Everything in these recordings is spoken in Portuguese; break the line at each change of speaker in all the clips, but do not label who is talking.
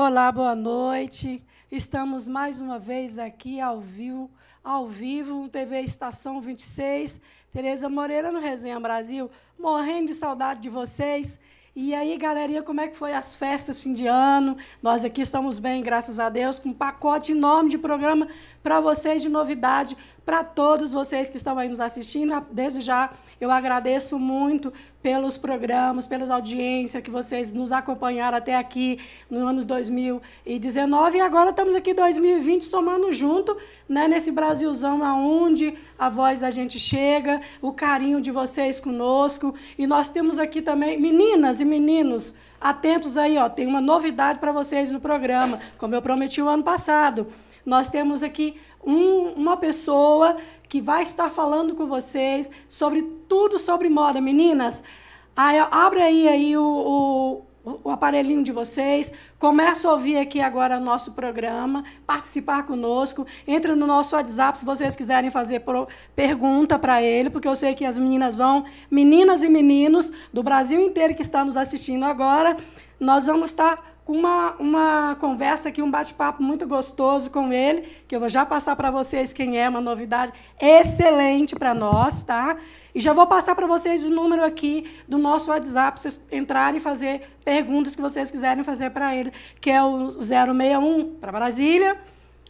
Olá, boa noite. Estamos mais uma vez aqui ao vivo, ao vivo, TV Estação 26. Tereza Moreira no Resenha Brasil, morrendo de saudade de vocês. E aí, galerinha, como é que foi as festas fim de ano? Nós aqui estamos bem, graças a Deus, com um pacote enorme de programa para vocês de novidade, para todos vocês que estão aí nos assistindo, desde já eu agradeço muito pelos programas, pelas audiências que vocês nos acompanharam até aqui no ano 2019 e agora estamos aqui 2020 somando junto, né, nesse Brasilzão aonde a voz da gente chega, o carinho de vocês conosco e nós temos aqui também meninas e meninos atentos aí, ó, tem uma novidade para vocês no programa, como eu prometi o ano passado. Nós temos aqui um, uma pessoa que vai estar falando com vocês sobre tudo sobre moda. Meninas, aí, abre aí, aí o, o, o aparelhinho de vocês, começa a ouvir aqui agora o nosso programa, participar conosco, entra no nosso WhatsApp se vocês quiserem fazer pro, pergunta para ele, porque eu sei que as meninas vão, meninas e meninos do Brasil inteiro que está nos assistindo agora, nós vamos estar uma, uma conversa aqui, um bate-papo muito gostoso com ele, que eu vou já passar para vocês quem é, uma novidade excelente para nós, tá? E já vou passar para vocês o número aqui do nosso WhatsApp, para vocês entrarem e fazer perguntas que vocês quiserem fazer para ele, que é o 061 para Brasília,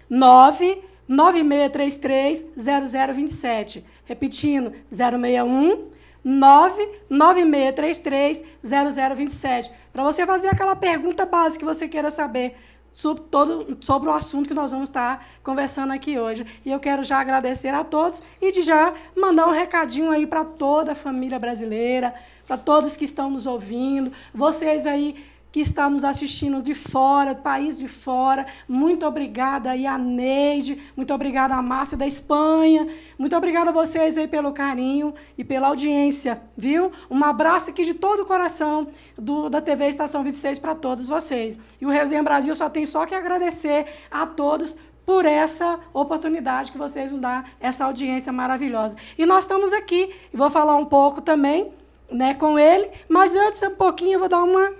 99633 0027. Repetindo, 061 996330027, para você fazer aquela pergunta básica que você queira saber sobre, todo, sobre o assunto que nós vamos estar conversando aqui hoje. E eu quero já agradecer a todos e de já mandar um recadinho aí para toda a família brasileira, para todos que estão nos ouvindo, vocês aí que está nos assistindo de fora, do país de fora. Muito obrigada aí a Neide, muito obrigada a Márcia da Espanha, muito obrigada a vocês aí pelo carinho e pela audiência, viu? Um abraço aqui de todo o coração do, da TV Estação 26 para todos vocês. E o Resenha Brasil só tem só que agradecer a todos por essa oportunidade que vocês nos dão, essa audiência maravilhosa. E nós estamos aqui, e vou falar um pouco também né, com ele, mas antes um pouquinho eu vou dar uma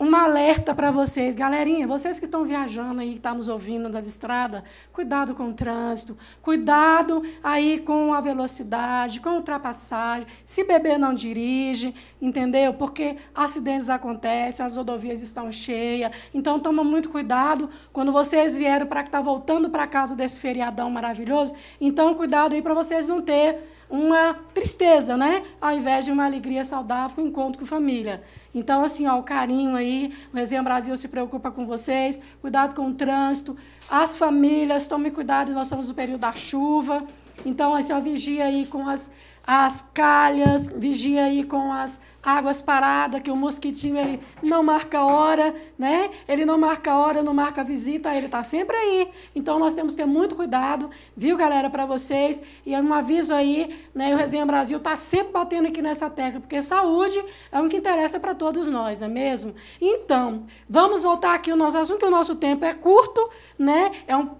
um alerta para vocês, galerinha, vocês que estão viajando aí, que estão tá nos ouvindo nas estradas, cuidado com o trânsito, cuidado aí com a velocidade, com a ultrapassagem, se beber não dirige, entendeu? Porque acidentes acontecem, as rodovias estão cheias, então toma muito cuidado quando vocês vieram para que tá voltando para casa desse feriadão maravilhoso, então cuidado aí para vocês não ter uma tristeza, né? Ao invés de uma alegria saudável, um encontro com família. Então, assim, ó, o carinho aí, o Resenha Brasil se preocupa com vocês, cuidado com o trânsito, as famílias, tomem cuidado, nós estamos no período da chuva. Então, assim, ó, vigia aí com as, as calhas, vigia aí com as águas paradas, que o mosquitinho ele não marca hora, né? Ele não marca hora, não marca visita, ele está sempre aí. Então nós temos que ter muito cuidado, viu, galera, para vocês. E um aviso aí, né? O Resenha Brasil está sempre batendo aqui nessa tecla, porque saúde é o que interessa para todos nós, não é mesmo? Então, vamos voltar aqui o nosso assunto, que o nosso tempo é curto, né? É um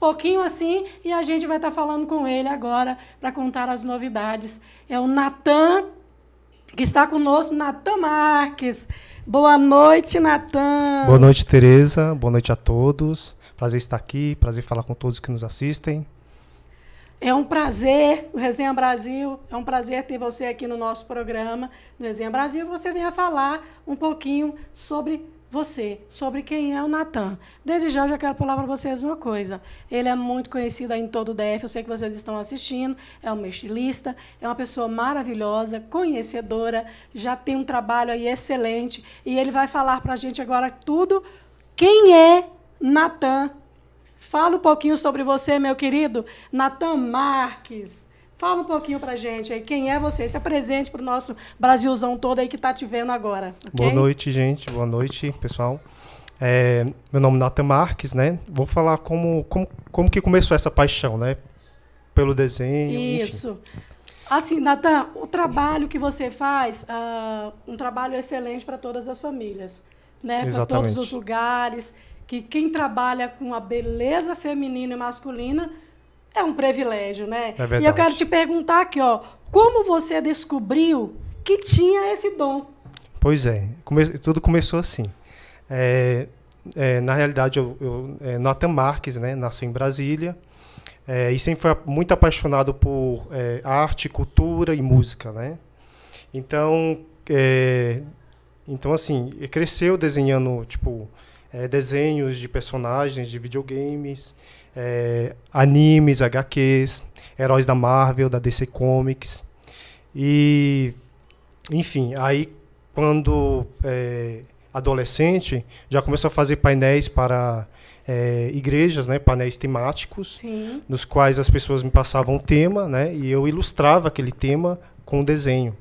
pouquinho assim e a gente vai estar tá falando com ele agora para contar as novidades. É o Natan que está conosco, Natan Marques. Boa noite, Natan. Boa noite,
Tereza. Boa noite a todos. Prazer estar aqui, prazer falar com todos que nos assistem.
É um prazer, o Resenha Brasil, é um prazer ter você aqui no nosso programa, no Resenha Brasil, você venha falar um pouquinho sobre você sobre quem é o Natan. Desde já eu já quero falar para vocês uma coisa. Ele é muito conhecido em todo o DF, eu sei que vocês estão assistindo, é um estilista, é uma pessoa maravilhosa, conhecedora, já tem um trabalho aí excelente e ele vai falar para a gente agora tudo quem é Natan. Fala um pouquinho sobre você, meu querido Natan Marques. Fala um pouquinho pra gente aí, quem é você? Se apresente pro nosso Brasilzão todo aí que tá te vendo agora. Okay? Boa noite,
gente. Boa noite, pessoal. É, meu nome é Nathan Marques, né? Vou falar como, como, como que começou essa paixão, né? Pelo desenho. Isso.
Enfim. Assim, Natan, o trabalho que você faz, uh, um trabalho excelente para todas as famílias, né? Para todos os lugares. Que quem trabalha com a beleza feminina e masculina é um privilégio, né? É e eu quero te perguntar aqui, ó, como você descobriu que tinha esse dom?
Pois é, come tudo começou assim. É, é, na realidade, eu, eu é, Nathan Marques, né, nasceu em Brasília é, e sempre foi muito apaixonado por é, arte, cultura e música, né? Então, então assim, cresceu desenhando tipo desenhos de personagens de videogames é, animes, HQs, heróis da Marvel, da DC Comics. E, enfim, aí quando é, adolescente, já começou a fazer painéis para é, igrejas, né, painéis temáticos, Sim. nos quais as pessoas me passavam um tema né, e eu ilustrava aquele tema com o desenho.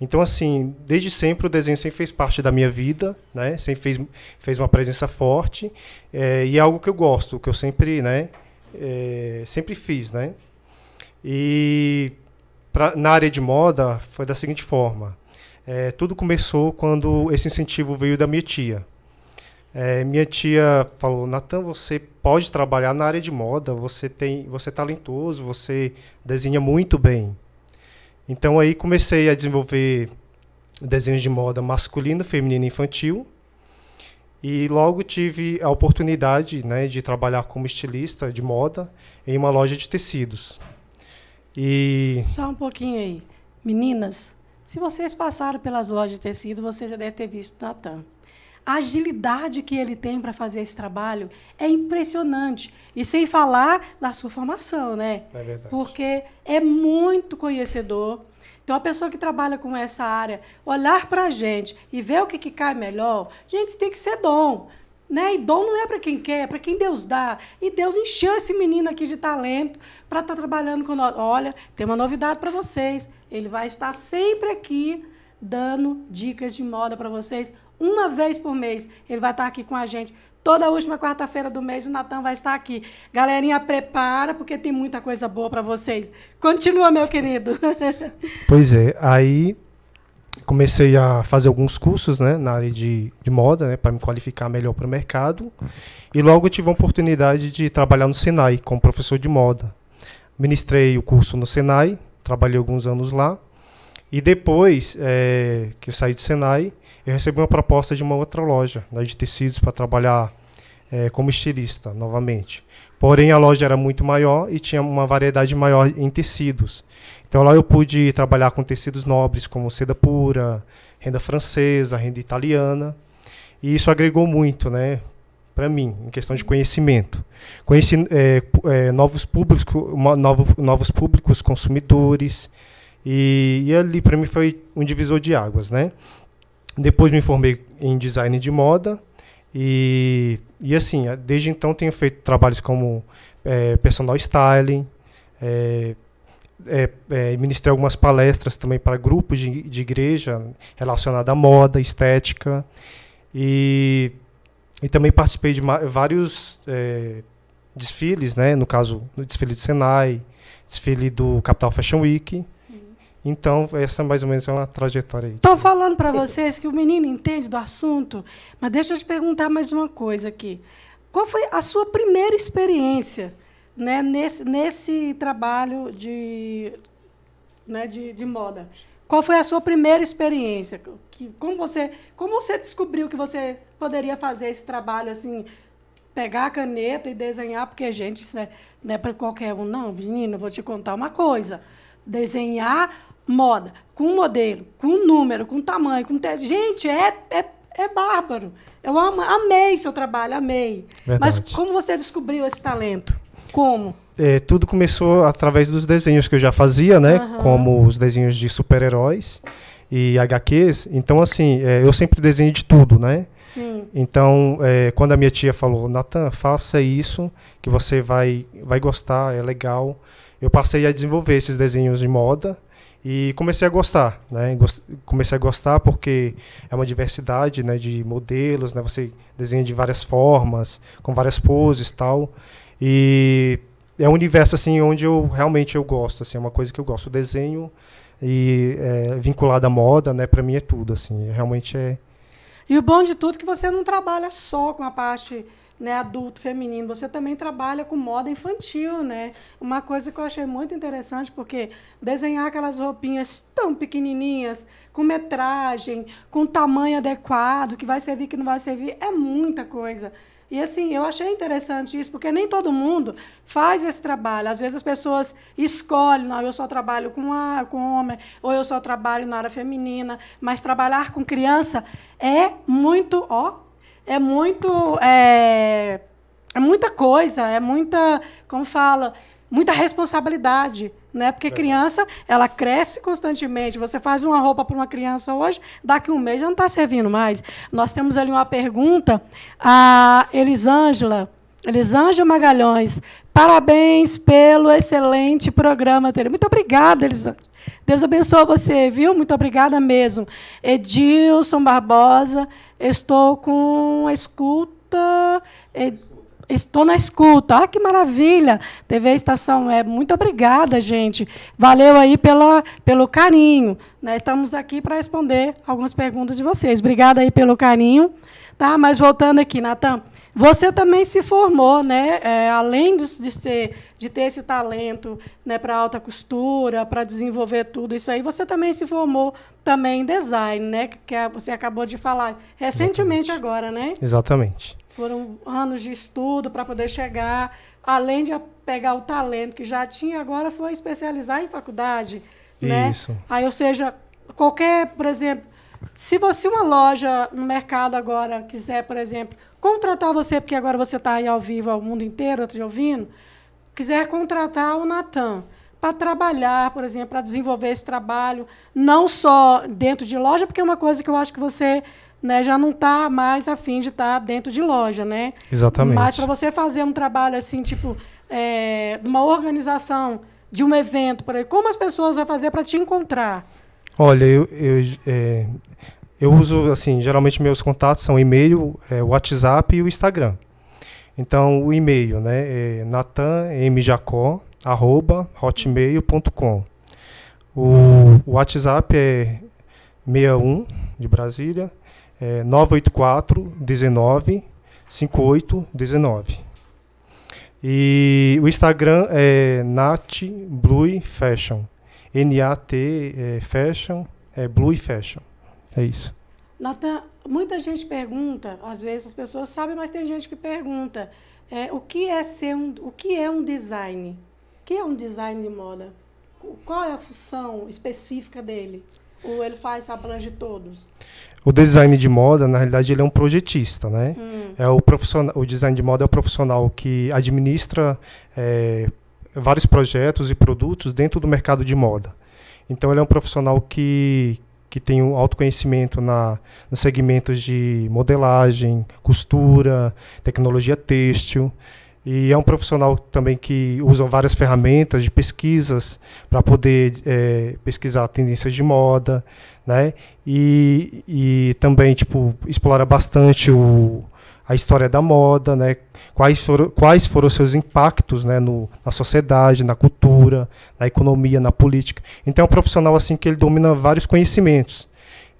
Então, assim, desde sempre o desenho sempre fez parte da minha vida, né? Sempre fez, fez uma presença forte é, e é algo que eu gosto, que eu sempre, né? É, sempre fiz, né? E pra, na área de moda foi da seguinte forma: é, tudo começou quando esse incentivo veio da minha tia. É, minha tia falou: Natan, você pode trabalhar na área de moda, você tem, você é talentoso, você desenha muito bem. Então aí comecei a desenvolver desenhos de moda masculino, feminino e infantil. E logo tive a oportunidade né, de trabalhar como estilista de moda em uma loja de tecidos. E...
Só um pouquinho aí. Meninas, se vocês passaram pelas lojas de tecido, você já deve ter visto Natan. A agilidade que ele tem para fazer esse trabalho é impressionante. E sem falar da sua formação, né? É verdade. Porque é muito conhecedor. Então, a pessoa que trabalha com essa área, olhar para a gente e ver o que, que cai melhor, gente, tem que ser dom. Né? E dom não é para quem quer, é para quem Deus dá. E Deus encheu esse menino aqui de talento para estar tá trabalhando com nós. Olha, tem uma novidade para vocês. Ele vai estar sempre aqui dando dicas de moda para vocês uma vez por mês ele vai estar aqui com a gente. Toda última quarta-feira do mês o Natan vai estar aqui. Galerinha, prepara, porque tem muita coisa boa para vocês. Continua, meu querido.
Pois é, aí comecei a fazer alguns cursos né, na área de, de moda, né, para me qualificar melhor para o mercado. E logo tive a oportunidade de trabalhar no Senai como professor de moda. Ministrei o curso no Senai, trabalhei alguns anos lá. E depois é, que eu saí do Senai, eu recebi uma proposta de uma outra loja, né, de tecidos, para trabalhar é, como estilista novamente. Porém, a loja era muito maior e tinha uma variedade maior em tecidos. Então, lá eu pude trabalhar com tecidos nobres, como seda pura, renda francesa, renda italiana. E isso agregou muito, né? para mim, em questão de conhecimento. Conheci é, é, novos públicos, novos públicos consumidores, e, e ali para mim foi um divisor de águas, né? Depois me formei em design de moda e, e assim, desde então tenho feito trabalhos como é, personal styling, é, é, é, ministrei algumas palestras também para grupos de, de igreja relacionada à moda, estética, e, e também participei de vários é, desfiles, né? no caso, no desfile do Senai, desfile do Capital Fashion Week, então, essa mais ou menos é uma trajetória aí.
Estou falando para vocês que o menino entende do assunto, mas deixa eu te perguntar mais uma coisa aqui. Qual foi a sua primeira experiência né, nesse, nesse trabalho de, né, de, de moda? Qual foi a sua primeira experiência? Que, como, você, como você descobriu que você poderia fazer esse trabalho assim, pegar a caneta e desenhar? Porque, gente, isso é, não é, é para qualquer um, não, menina, vou te contar uma coisa desenhar moda, com modelo, com número, com tamanho, com teste. Gente, é, é, é bárbaro. Eu amo, amei seu trabalho, amei. Verdade. Mas como você descobriu esse talento? Como?
É, tudo começou através dos desenhos que eu já fazia, né? Uhum. Como os desenhos de super-heróis e HQs. Então, assim, é, eu sempre desenho de tudo, né? Sim. Então, é, quando a minha tia falou, Natan, faça isso, que você vai, vai gostar, é legal. Eu passei a desenvolver esses desenhos de moda. E comecei a gostar, né? Comecei a gostar porque é uma diversidade, né, de modelos, né? Você desenha de várias formas, com várias poses, tal. E é um universo assim onde eu realmente eu gosto, assim, é uma coisa que eu gosto. O desenho e é, vinculado à moda, né? Para mim é tudo, assim, realmente é.
E o bom de tudo é que você não trabalha só com a parte né, adulto, feminino, você também trabalha com moda infantil, né? Uma coisa que eu achei muito interessante, porque desenhar aquelas roupinhas tão pequenininhas, com metragem, com tamanho adequado, que vai servir, que não vai servir, é muita coisa. E assim, eu achei interessante isso, porque nem todo mundo faz esse trabalho. Às vezes as pessoas escolhem, não, eu só trabalho com, a, com homem, ou eu só trabalho na área feminina, mas trabalhar com criança é muito, ó, é muito. É, é muita coisa, é muita. Como fala? Muita responsabilidade né? Porque criança, ela cresce constantemente. Você faz uma roupa para uma criança hoje, daqui um mês já não está servindo mais. Nós temos ali uma pergunta a Elisângela, Elisângela Magalhães, Parabéns pelo excelente programa, Tere. Muito obrigada, Elisandra. Deus abençoe você, viu? Muito obrigada mesmo. Edilson Barbosa, estou com a escuta. Estou na escuta. Ah, que maravilha! TV Estação Web, é. muito obrigada, gente. Valeu aí pela, pelo carinho. Né? Estamos aqui para responder algumas perguntas de vocês. Obrigada aí pelo carinho. Tá? Mas voltando aqui, Natan. Você também se formou, né? É, além de, de, ser, de ter esse talento né, para alta costura, para desenvolver tudo isso aí, você também se formou também em design, né? Que você acabou de falar recentemente Exatamente. agora, né?
Exatamente.
Foram anos de estudo para poder chegar, além de pegar o talento que já tinha, agora foi especializar em faculdade. Né? Isso. Aí, ou seja, qualquer, por exemplo, se você uma loja no mercado agora quiser, por exemplo, contratar você, porque agora você está aí ao vivo ao mundo inteiro, eu estou te ouvindo, quiser contratar o Natan para trabalhar, por exemplo, para desenvolver esse trabalho, não só dentro de loja, porque é uma coisa que eu acho que você né, já não está mais afim de estar tá dentro de loja, né? Exatamente. Mas para você fazer um trabalho assim, tipo, é, uma organização de um evento, por aí, como as pessoas vão fazer para te encontrar?
Olha, eu, eu é, eu uso, assim, geralmente meus contatos são e-mail, é, WhatsApp e o Instagram. Então, o e-mail, né, é natanmjacó.hotmail.com. O, o WhatsApp é 61, de Brasília, é 984 19 58 E o Instagram é NatBlueFashion. N-A-T é, eh, fashion, é blue fashion. É isso.
Natan, muita gente pergunta, às vezes as pessoas sabem, mas tem gente que pergunta é, o que é ser um, o que é um design? O que é um design de moda? Qual é a função específica dele? Ou ele faz abrange todos?
O design de moda, na realidade, ele é um projetista, né? Hum. É o profissional, o design de moda é o profissional que administra é, vários projetos e produtos dentro do mercado de moda. Então ele é um profissional que que tem um autoconhecimento na, nos segmentos de modelagem, costura, tecnologia têxtil. E é um profissional também que usa várias ferramentas de pesquisas para poder é, pesquisar tendências de moda, né? E, e também tipo explora bastante o, a história da moda, né? quais, foram, quais foram os seus impactos né? No, na sociedade, na cultura, na economia, na política. Então é um profissional assim que ele domina vários conhecimentos.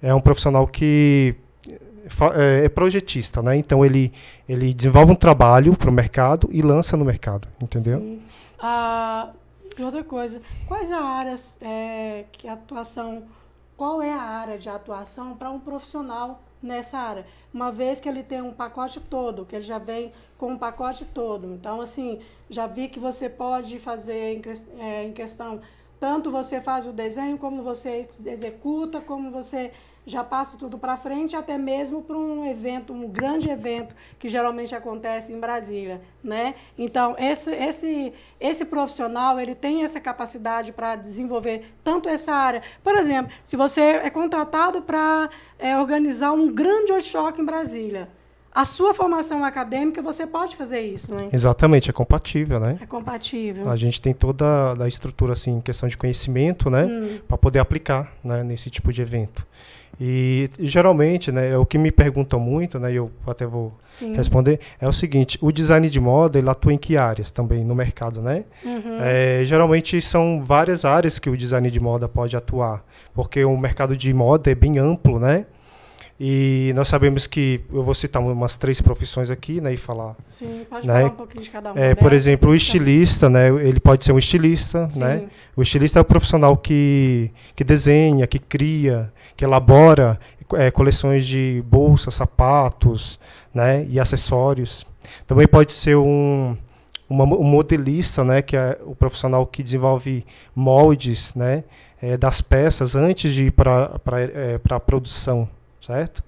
É um profissional que eh, eh, é projetista, né? Então ele, ele desenvolve um trabalho para o mercado e lança no mercado, entendeu?
Sim. Ah, e outra coisa, quais as áreas é, que atuação, qual é a área de atuação para um profissional nessa área, uma vez que ele tem um pacote todo, que ele já vem com um pacote todo. Então, assim, já vi que você pode fazer em, é, em questão, tanto você faz o desenho, como você executa, como você já passo tudo para frente, até mesmo para um evento, um grande evento que geralmente acontece em Brasília, né? Então, esse esse esse profissional, ele tem essa capacidade para desenvolver tanto essa área. Por exemplo, se você é contratado para é, organizar um grande workshop em Brasília, a sua formação acadêmica, você pode fazer isso, né?
Exatamente, é compatível, né? É
compatível. A gente
tem toda a estrutura, assim, em questão de conhecimento, né? Hum. Para poder aplicar né, nesse tipo de evento. E, geralmente, né, é o que me perguntam muito, né, e eu até vou Sim. responder, é o seguinte, o design de moda, ele atua em que áreas também no mercado, né? Uhum. É, geralmente são várias áreas que o design de moda pode atuar, porque o mercado de moda é bem amplo, né? E nós sabemos que, eu vou citar umas três profissões aqui, né, e falar. Sim, pode né? falar um pouquinho de cada uma. É, por exemplo, o então. estilista, né, ele pode ser um estilista, né? O estilista é o profissional que, que desenha, que cria, que elabora é, coleções de bolsas, sapatos, né, e acessórios. Também pode ser um, uma, um modelista, né, que é o profissional que desenvolve moldes, né, é, das peças antes de ir para a é, produção certo?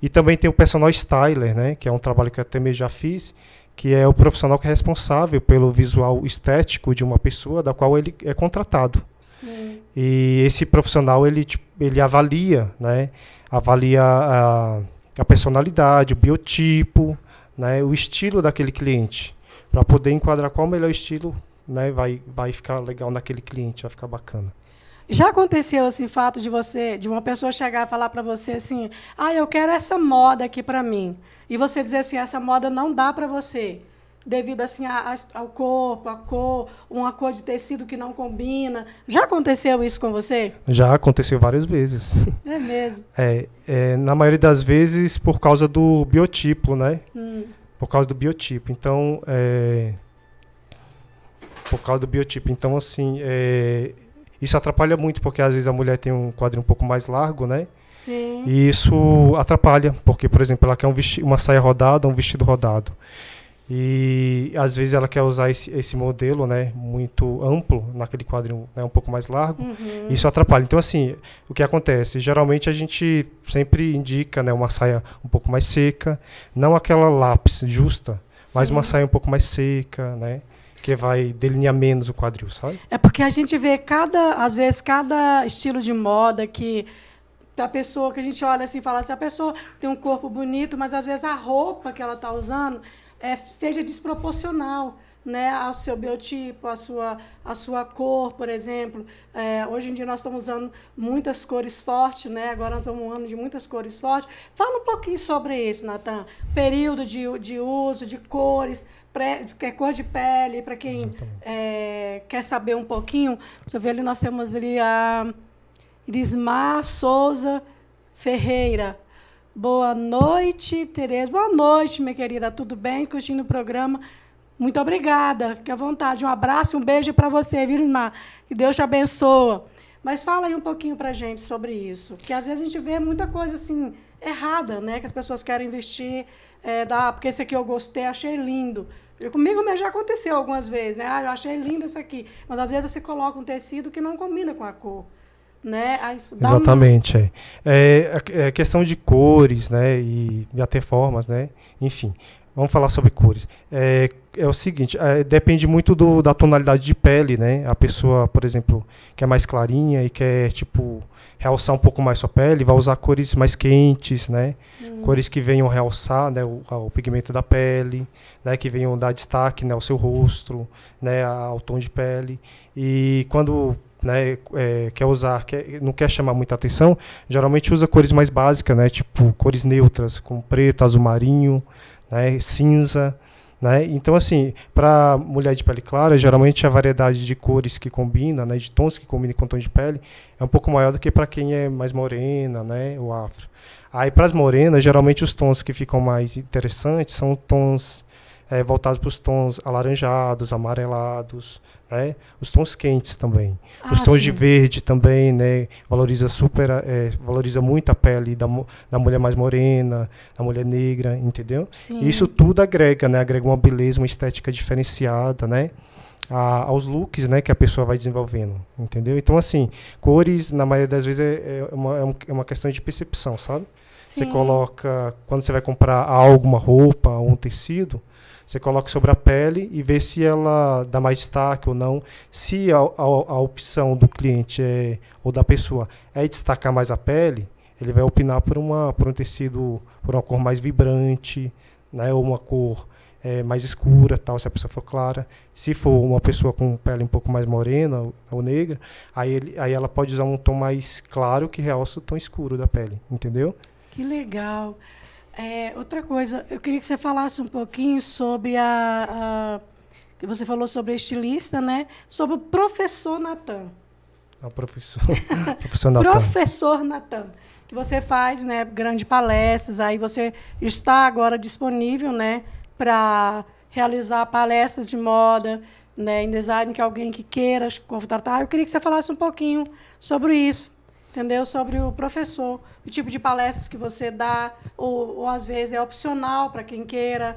E também tem o personal styler, né, que é um trabalho que eu mesmo já fiz, que é o profissional que é responsável pelo visual estético de uma pessoa da qual ele é contratado. Sim. E esse profissional ele tipo, ele avalia, né, avalia a, a personalidade, o biotipo, né, o estilo daquele cliente, para poder enquadrar qual o melhor estilo, né, vai vai ficar legal naquele cliente, vai ficar bacana.
Já aconteceu assim fato de você, de uma pessoa chegar e falar para você assim: "Ah, eu quero essa moda aqui para mim". E você dizer assim: "Essa moda não dá para você" devido assim a, a, ao corpo, a cor, uma cor de tecido que não combina. Já aconteceu isso com você?
Já aconteceu várias vezes. É mesmo. É, é na maioria das vezes por causa do biotipo, né? Hum. Por causa do biotipo. Então, é, por causa do biotipo. Então, assim, é, isso atrapalha muito, porque às vezes a mulher tem um quadril um pouco mais largo, né? Sim. E isso atrapalha, porque, por exemplo, ela quer um uma saia rodada, um vestido rodado. E às vezes ela quer usar esse, esse modelo, né, muito amplo, naquele quadril né, um pouco mais largo, uhum. isso atrapalha. Então, assim, o que acontece? Geralmente a gente sempre indica né, uma saia um pouco mais seca, não aquela lápis justa, Sim. mas uma saia um pouco mais seca, né? que vai delinear menos o quadril, sabe?
É porque a gente vê cada, às vezes, cada estilo de moda que da pessoa que a gente olha assim e fala assim, a pessoa tem um corpo bonito, mas às vezes a roupa que ela está usando é, seja desproporcional né, ao seu biotipo, à sua, a sua cor, por exemplo. É, hoje em dia nós estamos usando muitas cores fortes, né? agora nós estamos um ano de muitas cores fortes. Fala um pouquinho sobre isso, Natan. Período de, de uso, de cores, pré, é cor de pele, para quem é, quer saber um pouquinho. Deixa eu ver ali, nós temos ali a Irismar Souza Ferreira. Boa noite, Tereza. Boa noite, minha querida. Tudo bem? Curtindo o programa. Muito obrigada. Fique à vontade. Um abraço, um beijo para você, viu, irmã? Que Deus te abençoe. Mas fala aí um pouquinho para gente sobre isso, porque às vezes a gente vê muita coisa assim errada, né? Que as pessoas querem investir, é, porque esse aqui eu gostei, achei lindo. comigo mesmo já aconteceu algumas vezes, né? Ah, eu achei lindo esse aqui. Mas às vezes você coloca um tecido que não combina com a cor. Né? Exatamente. Uma... É.
é. É, é. questão de cores, né? E, e até formas, né? Enfim. Vamos falar sobre cores. É, é o seguinte, é, depende muito do, da tonalidade de pele, né? A pessoa, por exemplo, que é mais clarinha e quer, tipo, realçar um pouco mais sua pele, vai usar cores mais quentes, né? Uhum. Cores que venham realçar né, o, o, pigmento da pele, né? Que venham dar destaque né, ao seu rosto, né? Ao tom de pele. E quando né, é, quer usar, quer, não quer chamar muita atenção, geralmente usa cores mais básicas, né, tipo cores neutras, como preto, azul marinho, né, cinza. Né? Então, assim, para mulher de pele clara, geralmente a variedade de cores que combina, né, de tons que combinem com o tom de pele, é um pouco maior do que para quem é mais morena, né, ou afro. Aí, para as morenas, geralmente os tons que ficam mais interessantes são tons é, voltados para os tons alaranjados, amarelados, né? os tons quentes também. Ah, os tons sim. de verde também, né? valoriza, super, é, valoriza muito a pele da, da mulher mais morena, da mulher negra, entendeu? Sim. Isso tudo agrega, né? agrega uma beleza, uma estética diferenciada, né? A, aos looks né, que a pessoa vai desenvolvendo, entendeu? Então, assim, cores, na maioria das vezes, é, é uma, é, é uma questão de percepção, sabe? Sim. Você coloca, quando você vai comprar algo, uma roupa, um tecido, você coloca sobre a pele e vê se ela dá mais destaque ou não. Se a, a, a opção do cliente é, ou da pessoa é destacar mais a pele, ele vai opinar por, uma, por um tecido, por uma cor mais vibrante, né, ou uma cor é, mais escura, tal, se a pessoa for clara. Se for uma pessoa com pele um pouco mais morena ou, ou negra, aí, ele, aí ela pode usar um tom mais claro que realça o tom escuro da pele, entendeu?
Que legal! É, outra coisa, eu queria que você falasse um pouquinho sobre a, a que você falou sobre a estilista, né? Sobre o professor Natan.
Ah, o professor. professor Natan.
professor Natan. Que você faz, né, grandes palestras, aí você está agora disponível, né, para realizar palestras de moda, né, em design que alguém que queira contratar. Eu queria que você falasse um pouquinho sobre isso entendeu? Sobre o professor, o tipo de palestras que você dá, ou, ou às vezes é opcional para quem queira.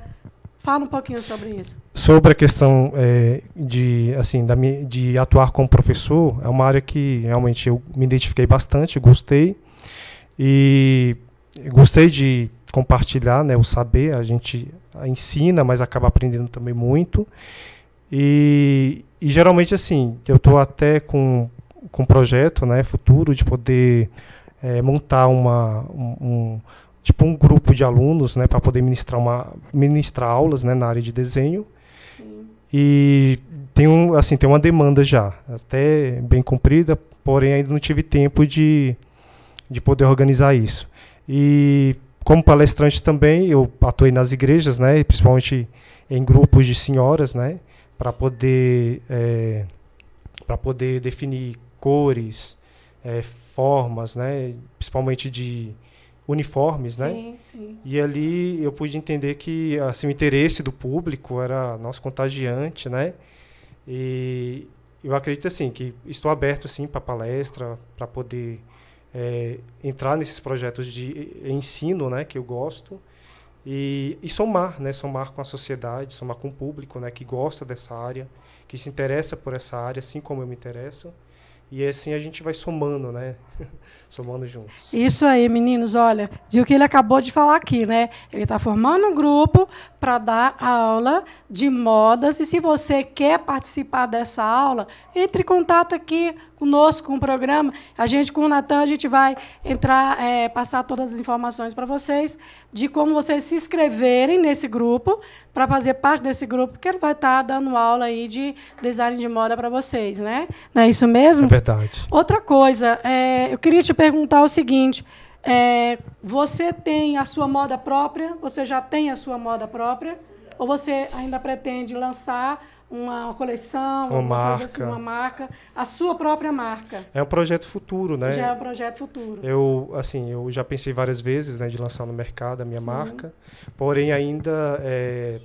Fala um pouquinho sobre isso.
Sobre a questão é, de, assim, da, de atuar como professor, é uma área que realmente eu me identifiquei bastante, gostei. E gostei de compartilhar né, o saber, a gente ensina, mas acaba aprendendo também muito. E, e geralmente, assim, eu estou até com com projeto né, futuro de poder é, montar uma, um, um, tipo um grupo de alunos né, para poder ministrar, uma, ministrar aulas né, na área de desenho. E tem, um, assim, tem uma demanda já, até bem cumprida, porém ainda não tive tempo de, de poder organizar isso. E como palestrante também, eu atuei nas igrejas, né, principalmente em grupos de senhoras, né, para poder, é, poder definir cores, é, formas, né? principalmente de uniformes, né? Sim, sim. E ali eu pude entender que assim, o interesse do público era nosso contagiante, né? E eu acredito assim que estou aberto assim para palestra, para poder é, entrar nesses projetos de ensino, né, que eu gosto. E, e, somar, né? Somar com a sociedade, somar com o público, né? Que gosta dessa área, que se interessa por essa área, assim como eu me interesso. E assim a gente vai somando, né? somando juntos.
Isso aí, meninos. Olha, de o que ele acabou de falar aqui, né? Ele está formando um grupo para dar aula de modas. E se você quer participar dessa aula, entre em contato aqui conosco, com o programa. A gente, com o Natan, a gente vai entrar, é, passar todas as informações para vocês de como vocês se inscreverem nesse grupo, para fazer parte desse grupo, que ele vai estar tá dando aula aí de design de moda para vocês, né? Não é isso mesmo? É verdade. Outra coisa, é, eu queria te perguntar o seguinte. É, você tem a sua moda própria? Você já tem a sua moda própria? Ou você ainda pretende lançar uma coleção, uma assim, marca. Assim, uma marca, a sua própria marca. É
um projeto futuro, né? Já é um
projeto futuro.
Eu, assim, eu já pensei várias vezes né, de lançar no mercado a minha Sim. marca, porém ainda é,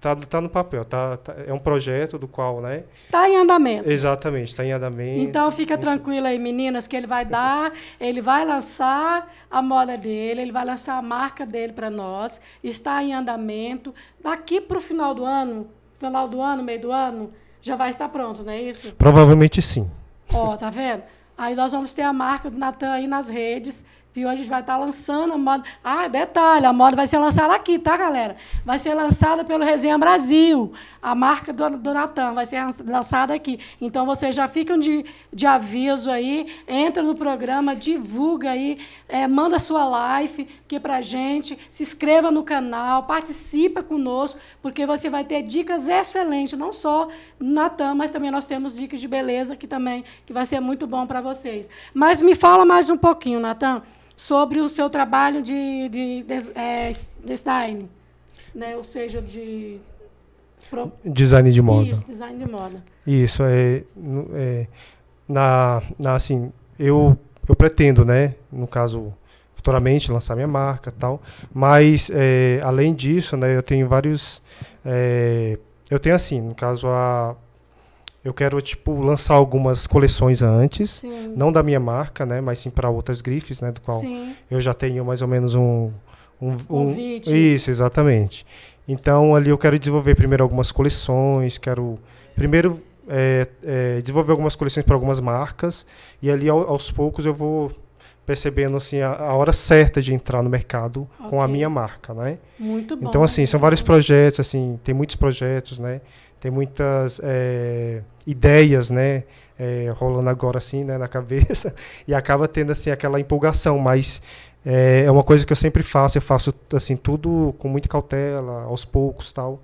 tá, tá no papel, tá, tá, é um projeto do qual, né?
Está em andamento.
Exatamente, está em andamento. Então
fica tranquila aí, meninas, que ele vai dar, ele vai lançar a moda dele, ele vai lançar a marca dele para nós, está em andamento. Daqui para o final do ano, final do ano, meio do ano, já vai estar pronto, não é isso?
Provavelmente sim.
Ó, oh, tá vendo? Aí nós vamos ter a marca do Natan aí nas redes gente vai estar tá lançando a moda. Ah, detalhe, a moda vai ser lançada aqui, tá, galera? Vai ser lançada pelo Resenha Brasil, a marca do, do Natan, vai ser lançada aqui. Então, vocês já ficam de, de aviso aí, entra no programa, divulga aí, é, manda sua live aqui pra gente, se inscreva no canal, participa conosco, porque você vai ter dicas excelentes, não só no Natan, mas também nós temos dicas de beleza que também que vai ser muito bom para vocês. Mas me fala mais um pouquinho, Natan sobre o seu trabalho de, de, de é, design, né? ou seja, de... Pro... Design de moda. Isso, design de moda.
Isso, é... é na, na, assim, eu, eu pretendo, né, no caso futuramente lançar minha marca tal mas é, além disso né eu tenho vários é, eu tenho assim no caso a eu quero tipo lançar algumas coleções antes, sim. não da minha marca, né, mas sim para outras grifes, né, do qual sim. eu já tenho mais ou menos um um, Convite. um isso exatamente. Então ali eu quero desenvolver primeiro algumas coleções, quero primeiro é, é, desenvolver algumas coleções para algumas marcas e ali ao, aos poucos eu vou percebendo assim a, a, hora certa de entrar no mercado okay. com a minha marca, né? Muito então, bom. Então assim são vários projetos, assim tem muitos projetos, né? Tem muitas é, ideias, né? É, rolando agora assim, né, na cabeça, e acaba tendo assim aquela empolgação, mas é, é uma coisa que eu sempre faço, eu faço assim tudo com muita cautela, aos poucos, tal,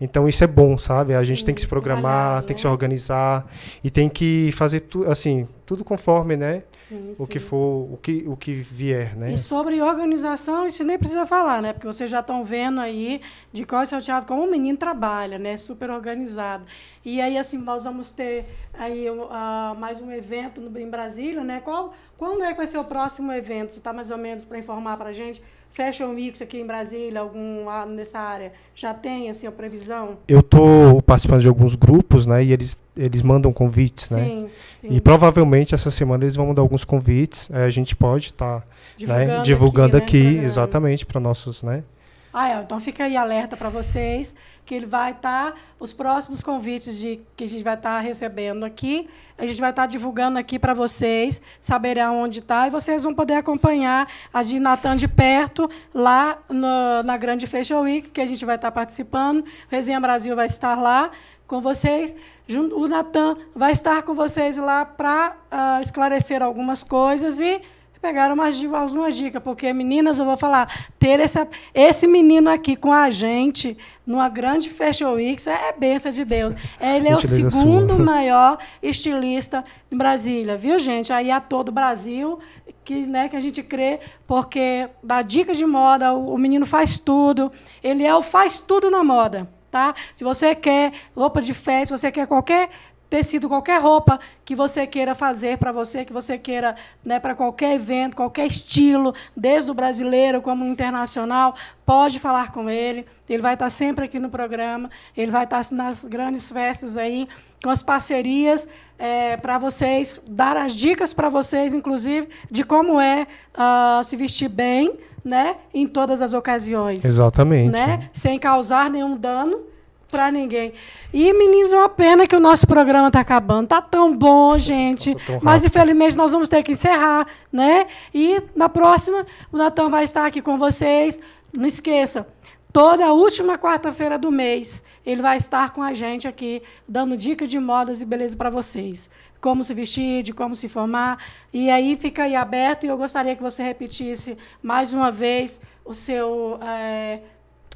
então isso é bom, sabe? A gente Sim, tem que se programar, tem que se né? organizar e tem que fazer tu, assim, tudo conforme, né?
Sim, o sim. que
for, o que, o que vier, né? E
sobre organização, isso nem precisa falar, né? Porque vocês já estão vendo aí de qual é o teatro, como o menino trabalha, né? Super organizado. E aí, assim, nós vamos ter aí uh, mais um evento no, em Brasília, né? Qual, quando é que vai ser o próximo evento? Você está mais ou menos para informar para a gente? Fashion Weeks aqui em Brasília, alguma nessa área, já tem assim a previsão? Eu estou
participando de alguns grupos, né? E eles eles mandam convites, né? sim, né? Sim. E provavelmente essa semana eles vão mandar alguns convites. É, a gente pode estar tá, divulgando, né, divulgando aqui, né? aqui né? exatamente para nossos, né?
Ah, é, então fica aí alerta para vocês que ele vai estar tá, os próximos convites de que a gente vai estar tá recebendo aqui, a gente vai estar tá divulgando aqui para vocês, saberão onde está e vocês vão poder acompanhar a de Natan de perto lá no, na Grande Fashion Week que a gente vai estar tá participando. Resenha Brasil vai estar lá com vocês. O Natan vai estar com vocês lá para uh, ah, esclarecer algumas coisas e pegaram umas, algumas dicas, porque, meninas, eu vou falar, ter essa, esse menino aqui com a gente numa grande Fashion Week é benção de Deus. Ele é o segundo sua. maior estilista em Brasília, viu, gente? Aí a todo o Brasil, que, né, que a gente crê, porque dá dicas de moda, o, o menino faz tudo, ele é o faz tudo na moda. Tá? Se você quer roupa de festa, se você quer qualquer tecido, qualquer roupa que você queira fazer para você, que você queira né, para qualquer evento, qualquer estilo, desde o brasileiro como o internacional, pode falar com ele. Ele vai estar sempre aqui no programa, ele vai estar nas grandes festas aí, com as parcerias é, eh, para vocês, dar as dicas para vocês, inclusive, de como é uh, se vestir bem né, em todas as ocasiões. Exatamente. Né, sem causar nenhum dano para ninguém. E, meninos, é uma pena que o nosso programa está acabando. Tá tão bom, gente. Nossa, Mas, infelizmente, nós vamos ter que encerrar, né? E na próxima, o Natan vai estar aqui com vocês. Não esqueça, toda última quarta-feira do mês, ele vai estar com a gente aqui, dando dicas de modas e beleza para vocês. Como se vestir, de como se formar. E aí fica aí aberto. E eu gostaria que você repetisse mais uma vez o seu. É,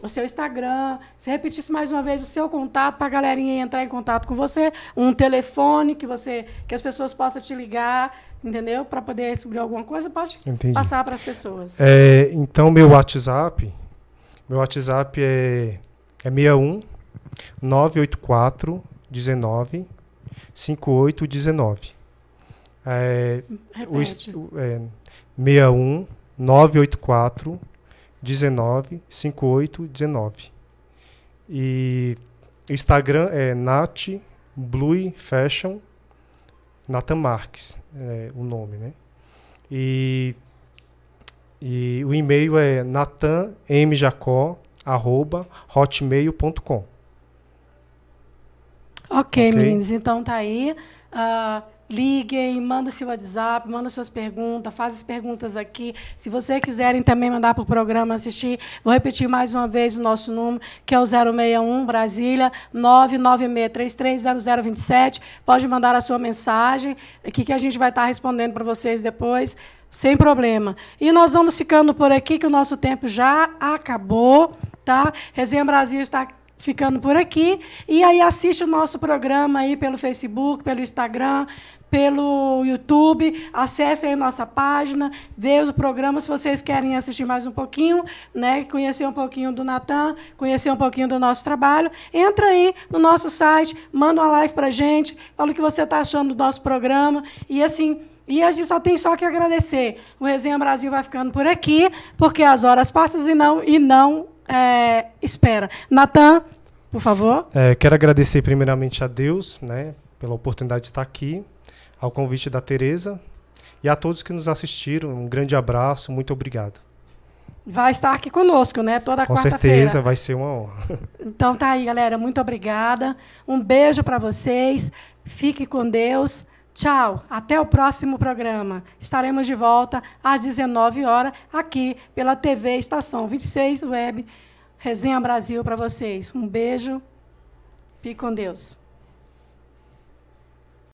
o seu Instagram, se repetisse mais uma vez o seu contato para a galerinha entrar em contato com você, um telefone que você que as pessoas possam te ligar, entendeu? Para poder descobrir alguma coisa, pode Entendi. passar para as pessoas. É,
então meu WhatsApp, meu WhatsApp é é 61 984 19 5819. É, Repete. o, é, 61 984 19 19 58 19. E Instagram é Nat Blue Fashion Nathan Marques, é o nome, né? E, e o e-mail é natanmjacó@hotmail.com.
Okay, ok, meninos, então tá aí. Uh, Liguem, mandem seu WhatsApp, mandem suas perguntas, façam as perguntas aqui. Se vocês quiserem também mandar para o programa assistir, vou repetir mais uma vez o nosso número, que é o 061 Brasília 996330027. Pode mandar a sua mensagem, que a gente vai estar respondendo para vocês depois, sem problema. E nós vamos ficando por aqui, que o nosso tempo já acabou. Tá? Resenha Brasil está ficando por aqui. E aí assiste o nosso programa aí pelo Facebook, pelo Instagram, pelo YouTube. acesse a nossa página, veja os programas se vocês querem assistir mais um pouquinho, né? conhecer um pouquinho do Natan, conhecer um pouquinho do nosso trabalho. Entra aí no nosso site, manda uma live para gente, fala o que você está achando do nosso programa. E assim. E a gente só tem só que agradecer. O Resenha Brasil vai ficando por aqui, porque as horas passam e não e não é, espera. Natan, por favor.
É, quero agradecer primeiramente a Deus né, pela oportunidade de estar aqui, ao convite da Tereza e a todos que nos assistiram. Um grande abraço, muito obrigado
vai estar aqui conosco, né? Toda quarta-feira. Com certeza, vai ser uma honra. Então tá aí, galera. Muito obrigada. Um beijo para vocês. Fique com Deus. Tchau, até o próximo programa. Estaremos de volta às 19 horas aqui pela TV Estação 26 Web Resenha Brasil para vocês. Um beijo. Fique com Deus.